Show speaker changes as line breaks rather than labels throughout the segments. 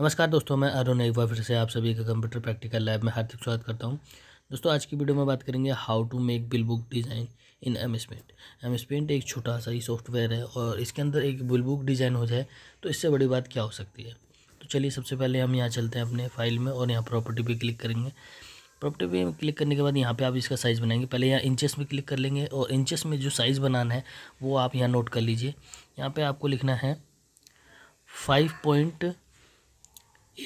नमस्कार दोस्तों मैं अरुण एक बार फिर से आप सभी का कंप्यूटर प्रैक्टिकल लैब में हार्दिक स्वागत करता हूँ दोस्तों आज की वीडियो में बात करेंगे how to make bill book design in M S paint M S paint एक छोटा सा ही सॉफ्टवेयर है और इसके अंदर एक बिल बुक डिज़ाइन हो जाए तो इससे बड़ी बात क्या हो सकती है तो चलिए सबसे पहले हम यहाँ चलते हैं अपने फाइल में और यहाँ प्रॉपर्टी पर क्लिक करेंगे प्रॉपर्टी पर क्लिक करने के बाद यहाँ पर आप इसका साइज़ बनाएंगे पहले यहाँ इंचेस में क्लिक कर लेंगे और इंचेस में जो साइज़ बनाना है वो आप यहाँ नोट कर लीजिए यहाँ पर आपको लिखना है फाइव पॉइंट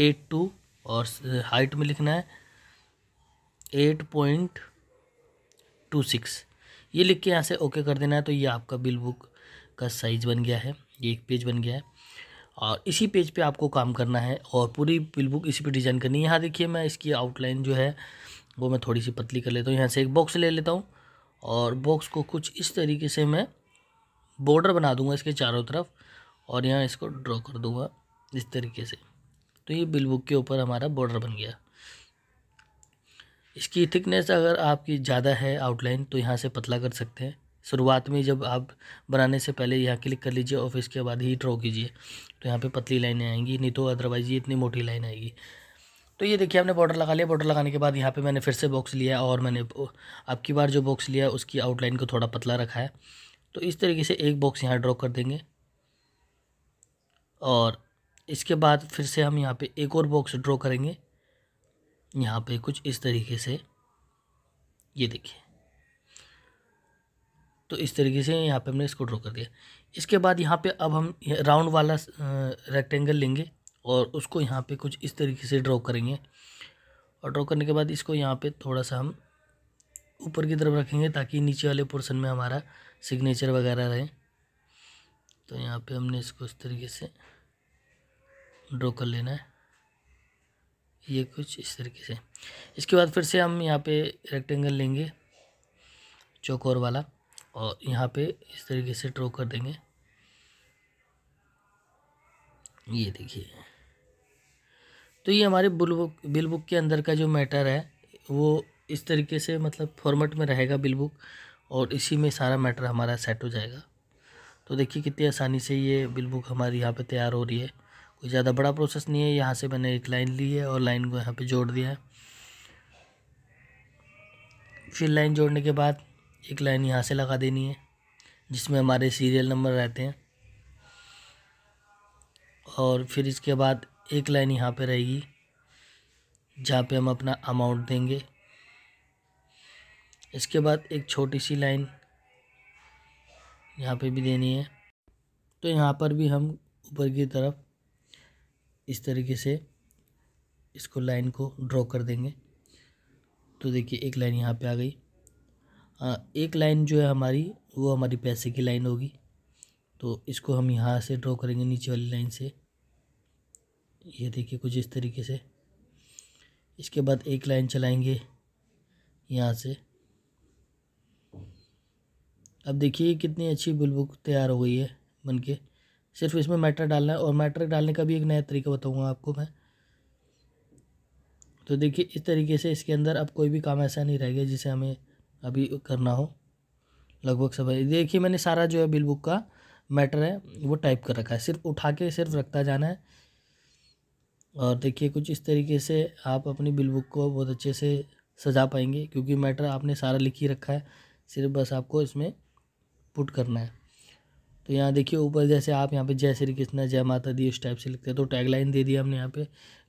एट टू और हाइट में लिखना है एट पॉइंट टू सिक्स ये लिख के यहाँ से ओके कर देना है तो ये आपका बिल बुक का साइज़ बन गया है ये एक पेज बन गया है और इसी पेज पे आपको काम करना है और पूरी बिल बुक इसी पे डिज़ाइन करनी है यहाँ देखिए मैं इसकी आउटलाइन जो है वो मैं थोड़ी सी पतली कर लेता हूँ यहाँ से एक बॉक्स ले लेता हूँ और बॉक्स को कुछ इस तरीके से मैं बॉर्डर बना दूंगा इसके चारों तरफ और यहाँ इसको ड्रॉ कर दूंगा इस तरीके से तो ये बिल बुक के ऊपर हमारा बॉर्डर बन गया इसकी थिकनेस अगर आपकी ज़्यादा है आउटलाइन तो यहाँ से पतला कर सकते हैं शुरुआत में जब आप बनाने से पहले यहाँ क्लिक कर लीजिए और फिर इसके बाद ही ड्रॉ कीजिए तो यहाँ पे पतली लाइनें आएंगी नहीं तो अदरवाइज़ ये इतनी मोटी लाइन आएगी तो ये देखिए हमने बॉर्डर लगा लिया बॉर्डर लगाने के बाद यहाँ पे मैंने फिर से बॉक्स लिया और मैंने अब की बार जो बॉक्स लिया उसकी आउटलाइन को थोड़ा पतला रखा है तो इस तरीके से एक बॉक्स यहाँ ड्रॉ कर देंगे और इसके बाद फिर से हम यहाँ पे एक और बॉक्स ड्रॉ करेंगे यहाँ पे कुछ इस तरीके से ये देखिए तो इस तरीके से यहाँ पे हमने इसको ड्रॉ कर दिया इसके बाद यहाँ पे अब हम राउंड वाला रेक्टेंगल लेंगे और उसको यहाँ पे कुछ इस तरीके से ड्रॉ करेंगे और ड्रॉ करने के बाद इसको यहाँ पे थोड़ा सा हम ऊपर की तरफ रखेंगे ताकि नीचे वाले पोर्सन में हमारा सिग्नेचर वगैरह रहे तो यहाँ पे हमने इसको इस तरीके से ड्रॉ कर लेना है ये कुछ इस तरीके से इसके बाद फिर से हम यहाँ पे रेक्टेंगल लेंगे चौकोर वाला और यहाँ पे इस तरीके से ड्रॉ कर देंगे ये देखिए तो ये हमारे बिल बुक बिल बुक के अंदर का जो मैटर है वो इस तरीके से मतलब फॉर्मेट में रहेगा बिल बुक और इसी में सारा मैटर हमारा सेट हो जाएगा तो देखिए कितनी आसानी से ये बिल बुक हमारी यहाँ पे तैयार हो रही है कोई ज़्यादा बड़ा प्रोसेस नहीं है यहाँ से मैंने एक लाइन ली है और लाइन को यहाँ पे जोड़ दिया है फिर लाइन जोड़ने के बाद एक लाइन यहाँ से लगा देनी है जिसमें हमारे सीरियल नंबर रहते हैं और फिर इसके बाद एक लाइन यहाँ पे रहेगी जहाँ पे हम अपना अमाउंट देंगे इसके बाद एक छोटी सी लाइन यहाँ पे भी देनी है तो यहाँ पर भी हम ऊपर की तरफ इस तरीके से इसको लाइन को ड्रॉ कर देंगे तो देखिए एक लाइन यहाँ पे आ गई आ, एक लाइन जो है हमारी वो हमारी पैसे की लाइन होगी तो इसको हम यहाँ से ड्रॉ करेंगे नीचे वाली लाइन से ये देखिए कुछ इस तरीके से इसके बाद एक लाइन चलाएंगे यहाँ से अब देखिए कितनी अच्छी बुलबुक तैयार हो गई है बन के सिर्फ इसमें मैटर डालना है और मैटर डालने का भी एक नया तरीका बताऊँगा आपको मैं तो देखिए इस तरीके से इसके अंदर अब कोई भी काम ऐसा नहीं रह गया जिसे हमें अभी करना हो लगभग सब देखिए मैंने सारा जो है बिल बुक का मैटर है वो टाइप कर रखा है सिर्फ उठा के सिर्फ रखता जाना है और देखिए कुछ इस तरीके से आप अपनी बिल बुक को बहुत अच्छे से सजा पाएंगे क्योंकि मैटर आपने सारा लिख ही रखा है सिर्फ बस आपको इसमें पुट करना है तो यहाँ देखिए ऊपर जैसे आप यहाँ पे जय श्री कृष्णा जय माता दी उस टाइप से लिखते हैं तो टैगलाइन दे दिया हमने यहाँ पे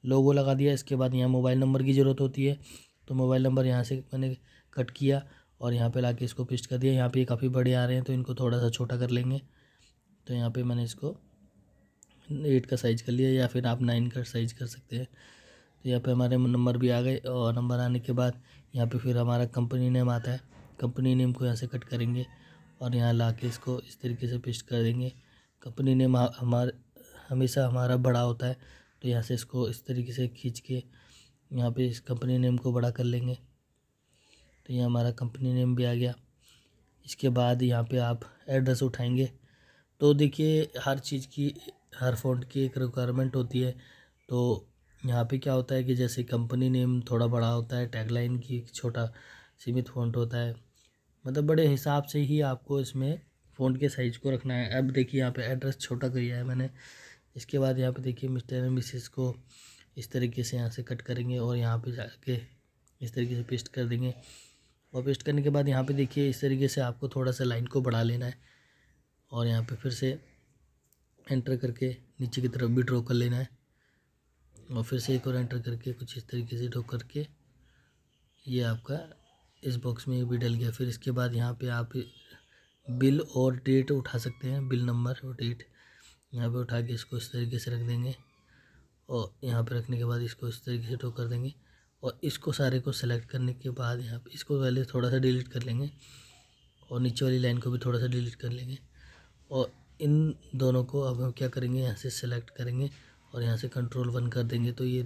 लोगो लगा दिया इसके बाद यहाँ मोबाइल नंबर की ज़रूरत होती है तो मोबाइल नंबर यहाँ से मैंने कट किया और यहाँ पे ला के इसको पेस्ट कर दिया यहाँ पे काफ़ी बड़े आ रहे हैं तो इनको थोड़ा सा छोटा कर लेंगे तो यहाँ पर मैंने इसको एट का साइज़ कर लिया या फिर आप नाइन का साइज़ कर सकते हैं तो यहाँ पर हमारे नंबर भी आ गए और नंबर आने के बाद यहाँ पर फिर हमारा कंपनी नेम आता है कंपनी नेम को यहाँ से कट करेंगे और यहाँ ला के इसको इस तरीके से पेस्ट कर देंगे कंपनी नेम हमारे हमेशा हमारा बड़ा होता है तो यहाँ से इसको इस तरीके से खींच के यहाँ पे इस कंपनी नेम को बड़ा कर लेंगे तो ये हमारा कंपनी नेम भी आ गया इसके बाद यहाँ पे आप एड्रेस उठाएंगे तो देखिए हर चीज़ की हर फ़ॉन्ट की एक रिक्वायरमेंट होती है तो यहाँ पे क्या होता है कि जैसे कंपनी नेम थोड़ा बड़ा होता है टैगलाइन की छोटा सीमित फ़ॉन्ट होता है मतलब बड़े हिसाब से ही आपको इसमें फ़ोन के साइज़ को रखना है अब देखिए यहाँ पे एड्रेस छोटा किया है मैंने इसके बाद यहाँ पे देखिए मिस्टर एंड मिसेस को इस तरीके से यहाँ से कट करेंगे और यहाँ पे जाके इस तरीके से पेस्ट कर देंगे और पेस्ट करने के बाद यहाँ पे देखिए इस तरीके से आपको थोड़ा सा लाइन को बढ़ा लेना है और यहाँ पर फिर से एंटर करके नीचे की तरफ भी ड्रॉ कर लेना है और फिर से एक और एंटर करके कुछ इस तरीके से ड्रॉ करके ये आपका इस बॉक्स में भी डल गया फिर इसके बाद यहाँ पे आप बिल और डेट उठा सकते हैं बिल नंबर और डेट यहाँ पे उठा के इसको इस तरीके से रख देंगे और यहाँ पे रखने के बाद इसको इस तरीके से टो कर देंगे और इसको सारे को सेलेक्ट करने के बाद यहाँ पे इसको पहले थोड़ा सा डिलीट कर लेंगे और नीचे वाली लाइन को भी थोड़ा सा डिलीट कर लेंगे और इन दोनों को अब हम क्या करेंगे यहाँ से सेलेक्ट करेंगे और यहाँ से कंट्रोल वन कर देंगे तो ये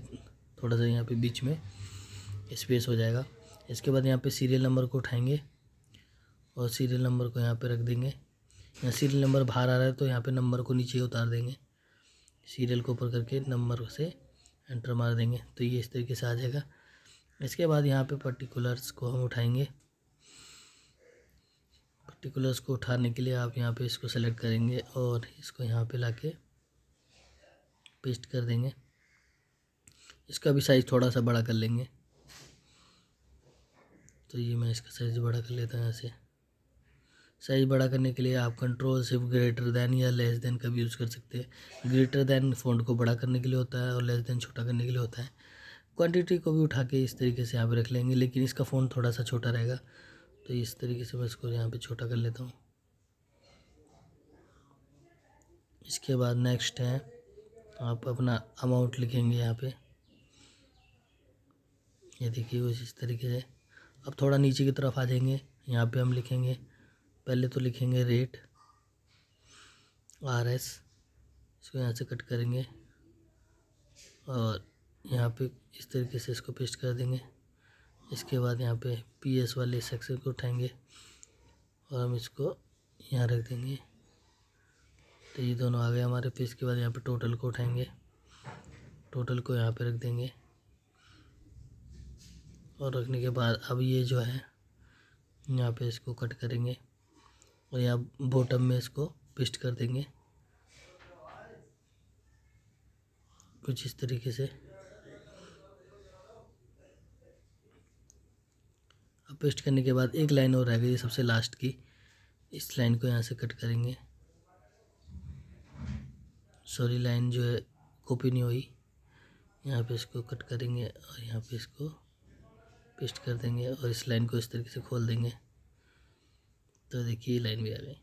थोड़ा सा यहाँ पे बीच में स्पेस हो जाएगा इसके बाद यहाँ पे सीरियल नंबर को उठाएंगे और सीरियल नंबर को यहाँ पे रख देंगे यहाँ सीरियल नंबर बाहर आ रहा है तो यहाँ पे नंबर को नीचे उतार देंगे सीरियल को ऊपर करके नंबर से एंटर मार देंगे तो ये इस तरीके से आ जाएगा इसके बाद यहाँ पे पर्टिकुलर्स को हम उठाएंगे पर्टिकुलर्स को उठाने के लिए आप यहाँ पे इसको सेलेक्ट करेंगे और इसको यहाँ पे लाके पेस्ट कर देंगे इसका भी साइज़ थोड़ा सा बड़ा कर लेंगे तो ये मैं इसका साइज़ बड़ा कर लेता हूँ ऐसे साइज़ बड़ा करने के लिए आप कंट्रोल सिर्फ ग्रेटर देन या लेस देन का भी यूज़ कर सकते हैं ग्रेटर देन फ़ॉन्ट को बड़ा करने के लिए होता है और लेस देन छोटा करने के लिए होता है क्वांटिटी को भी उठा के इस तरीके से यहाँ पे रख लेंगे लेकिन इसका फ़ोन थोड़ा सा छोटा रहेगा तो इस तरीके से मैं इसको यहाँ पे छोटा कर लेता हूँ इसके बाद नेक्स्ट है आप अपना अमाउंट लिखेंगे यहाँ पे ये यह देखिए उस इस तरीके से अब थोड़ा नीचे की तरफ आ जाएंगे यहाँ पे हम लिखेंगे पहले तो लिखेंगे रेट आर एस इसको यहाँ से कट करेंगे और यहाँ पे इस तरीके से इसको पेस्ट कर देंगे इसके बाद यहाँ पे पी एस वाले सेक्शन को उठाएंगे और हम इसको यहाँ रख देंगे तो ये दोनों आ गए हमारे फिर इसके बाद यहाँ पे टोटल को उठाएंगे टोटल को यहाँ पे रख देंगे और रखने के बाद अब ये जो है यहाँ पे इसको कट करेंगे और यहाँ बॉटम में इसको पेस्ट कर देंगे कुछ इस तरीके से अब पेस्ट करने के बाद एक लाइन और रह गई सबसे लास्ट की इस लाइन को यहाँ से कट करेंगे सॉरी लाइन जो है कॉपी नहीं हुई यहाँ पे इसको कट करेंगे और यहाँ पे इसको पेस्ट कर देंगे और इस लाइन को इस तरीके से खोल देंगे तो देखिए ये लाइन भी आ गई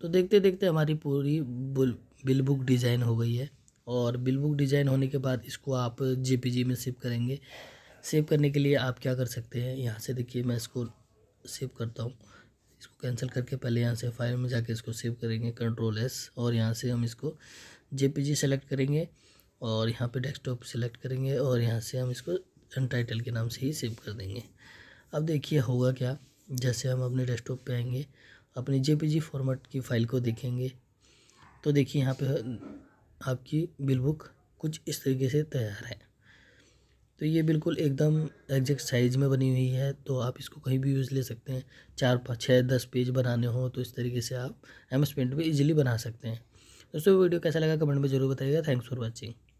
तो देखते देखते हमारी पूरी बुल बिल बुक डिज़ाइन हो गई है और बिल बुक डिज़ाइन होने के बाद इसको आप जे में सेव करेंगे सेव करने के लिए आप क्या कर सकते हैं यहाँ से देखिए मैं इसको सेव करता हूँ इसको कैंसिल करके पहले यहाँ से फाइल में जाके इसको सेव करेंगे कंट्रोल एस और यहाँ से हम इसको जे सेलेक्ट करेंगे और यहाँ पे डेस्कटॉप सेलेक्ट करेंगे और यहाँ से हम इसको टाइटल के नाम से ही सेव कर देंगे अब देखिए होगा क्या जैसे हम अपने डेस्कटॉप पे आएंगे अपने जे फॉर्मेट की फ़ाइल को देखेंगे तो देखिए यहाँ पे आपकी बिल बुक कुछ इस तरीके से तैयार है तो ये बिल्कुल एकदम एग्जैक्ट साइज़ में बनी हुई है तो आप इसको कहीं भी यूज़ ले सकते हैं चार पाँच छः दस पेज बनाने हो तो इस तरीके से आप एम एस पेंट में ईजिली बना सकते हैं दोस्तों वीडियो कैसा लगा कमेंट में ज़रूर बताइएगा थैंक्स फॉर वॉचिंग